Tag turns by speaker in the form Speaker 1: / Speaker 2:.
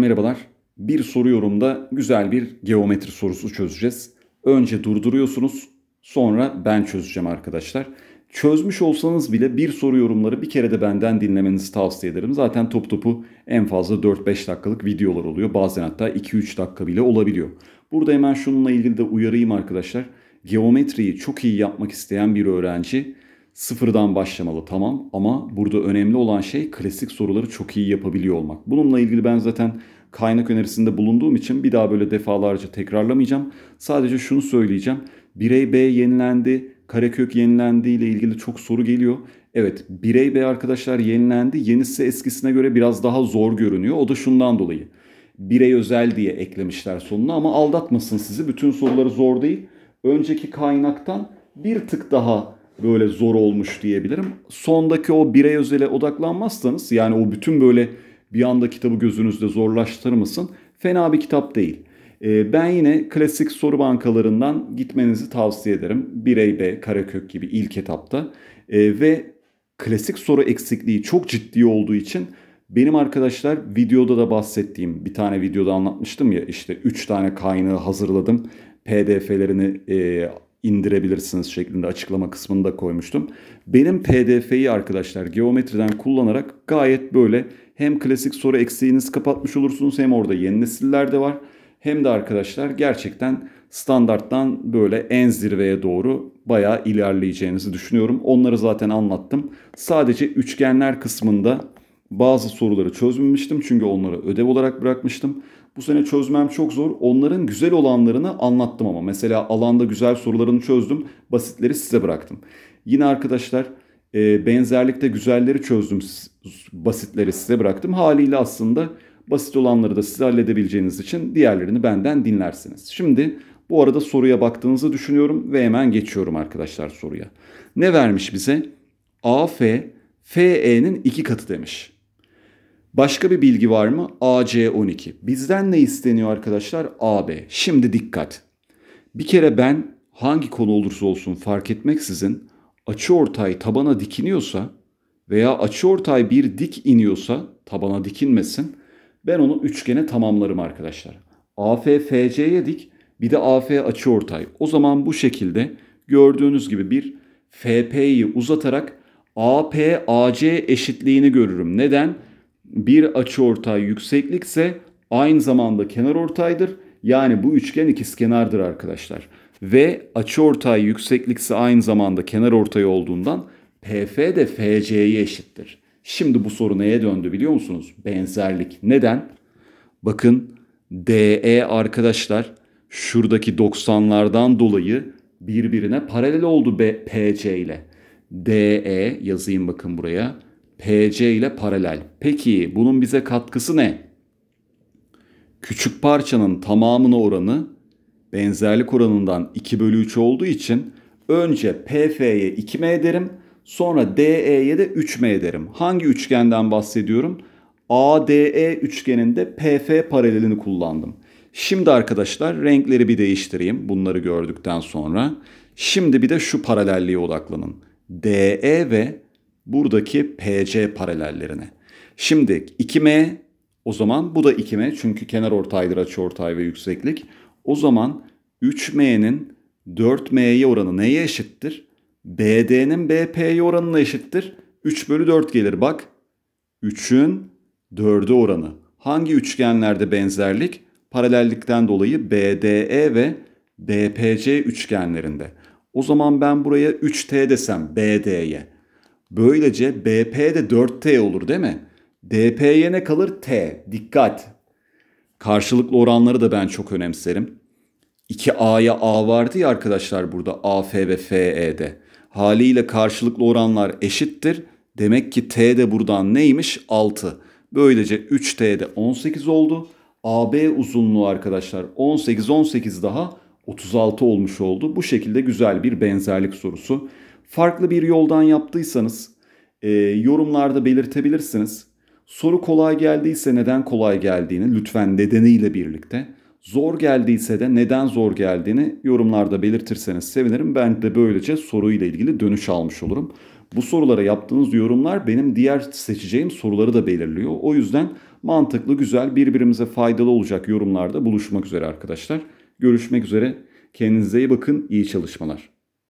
Speaker 1: merhabalar. Bir soru yorumda güzel bir geometri sorusu çözeceğiz. Önce durduruyorsunuz, sonra ben çözeceğim arkadaşlar. Çözmüş olsanız bile bir soru yorumları bir kere de benden dinlemenizi tavsiye ederim. Zaten top topu en fazla 4-5 dakikalık videolar oluyor. Bazen hatta 2-3 dakika bile olabiliyor. Burada hemen şununla ilgili de uyarayım arkadaşlar. Geometriyi çok iyi yapmak isteyen bir öğrenci sıfırdan başlamalı tamam ama burada önemli olan şey klasik soruları çok iyi yapabiliyor olmak. Bununla ilgili ben zaten kaynak önerisinde bulunduğum için bir daha böyle defalarca tekrarlamayacağım. Sadece şunu söyleyeceğim. Birey B yenilendi, karekök yenilendi ile ilgili çok soru geliyor. Evet birey B arkadaşlar yenilendi. Yenisi eskisine göre biraz daha zor görünüyor. O da şundan dolayı. Birey özel diye eklemişler sonuna ama aldatmasın sizi. Bütün soruları zor değil. Önceki kaynaktan bir tık daha böyle zor olmuş diyebilirim. Sondaki o birey özele odaklanmazsanız yani o bütün böyle bir anda kitabı gözünüzde zorlaştırmasın Fena bir kitap değil. Ee, ben yine klasik soru bankalarından gitmenizi tavsiye ederim. Birey B, Karakök gibi ilk etapta. Ee, ve klasik soru eksikliği çok ciddi olduğu için benim arkadaşlar videoda da bahsettiğim bir tane videoda anlatmıştım ya işte 3 tane kaynağı hazırladım. PDF'lerini e, indirebilirsiniz şeklinde açıklama kısmında koymuştum. Benim pdf'yi arkadaşlar geometriden kullanarak gayet böyle hem klasik soru eksiğiniz kapatmış olursunuz hem orada yeni nesiller de var. Hem de arkadaşlar gerçekten standarttan böyle en zirveye doğru bayağı ilerleyeceğinizi düşünüyorum. Onları zaten anlattım. Sadece üçgenler kısmında bazı soruları çözmemiştim çünkü onları ödev olarak bırakmıştım. Bu sene çözmem çok zor. Onların güzel olanlarını anlattım ama mesela alanda güzel sorularını çözdüm. Basitleri size bıraktım. Yine arkadaşlar e, benzerlikte güzelleri çözdüm. Basitleri size bıraktım. Haliyle aslında basit olanları da siz halledebileceğiniz için diğerlerini benden dinlersiniz. Şimdi bu arada soruya baktığınızı düşünüyorum ve hemen geçiyorum arkadaşlar soruya. Ne vermiş bize? AF, FE'nin iki katı demiş. Başka bir bilgi var mı? AC12. Bizden ne isteniyor arkadaşlar? AB. Şimdi dikkat. Bir kere ben hangi konu olursa olsun fark etmeksizin açı ortay tabana dikiniyorsa veya açı ortay bir dik iniyorsa tabana dikinmesin. Ben onu üçgene tamamlarım arkadaşlar. AFFC'ye dik bir de AF açı ortay. O zaman bu şekilde gördüğünüz gibi bir FP'yi uzatarak AP AC eşitliğini görürüm. Neden? bir açıortay yükseklikse aynı zamanda kenar ortaydır. Yani bu üçgen ikizkenardır arkadaşlar. Ve açıortay yükseklikse aynı zamanda kenar ortay olduğundan PF de FC'ye eşittir. Şimdi bu soru neye döndü biliyor musunuz? Benzerlik. Neden? Bakın DE arkadaşlar şuradaki 90'lardan dolayı birbirine paralel oldu PC ile. DE yazayım bakın buraya. PC ile paralel. Peki bunun bize katkısı ne? Küçük parçanın tamamına oranı benzerlik oranından 2 bölü 3 olduğu için önce PF'ye 2M ederim sonra DE'ye de 3M ederim. Hangi üçgenden bahsediyorum? ADE üçgeninde PF paralelini kullandım. Şimdi arkadaşlar renkleri bir değiştireyim bunları gördükten sonra. Şimdi bir de şu paralelliğe odaklanın. DE ve buradaki PC paralellerine. Şimdi 2M o zaman bu da 2M çünkü kenar ortaydır açı ortay ve yükseklik. O zaman 3M'nin 4M'ye oranı neye eşittir? BD'nin BP'ye oranına eşittir. 3 bölü 4 gelir bak. 3'ün 4'e oranı. Hangi üçgenlerde benzerlik? Paralellikten dolayı BDE ve BPC üçgenlerinde. O zaman ben buraya 3T desem BD'ye. Böylece BP de 4T olur değil mi? DP'ye ne kalır? T. Dikkat. Karşılıklı oranları da ben çok önemserim. 2A'ya A vardı ya arkadaşlar burada AF ve FE'de. Haliyle karşılıklı oranlar eşittir. Demek ki T de buradan neymiş? 6. Böylece 3 t de 18 oldu. AB uzunluğu arkadaşlar 18 18 daha 36 olmuş oldu. Bu şekilde güzel bir benzerlik sorusu. Farklı bir yoldan yaptıysanız e, yorumlarda belirtebilirsiniz. Soru kolay geldiyse neden kolay geldiğini lütfen nedeniyle birlikte. Zor geldiyse de neden zor geldiğini yorumlarda belirtirseniz sevinirim. Ben de böylece soruyla ilgili dönüş almış olurum. Bu sorulara yaptığınız yorumlar benim diğer seçeceğim soruları da belirliyor. O yüzden mantıklı, güzel, birbirimize faydalı olacak yorumlarda buluşmak üzere arkadaşlar. Görüşmek üzere. Kendinize iyi bakın. İyi çalışmalar.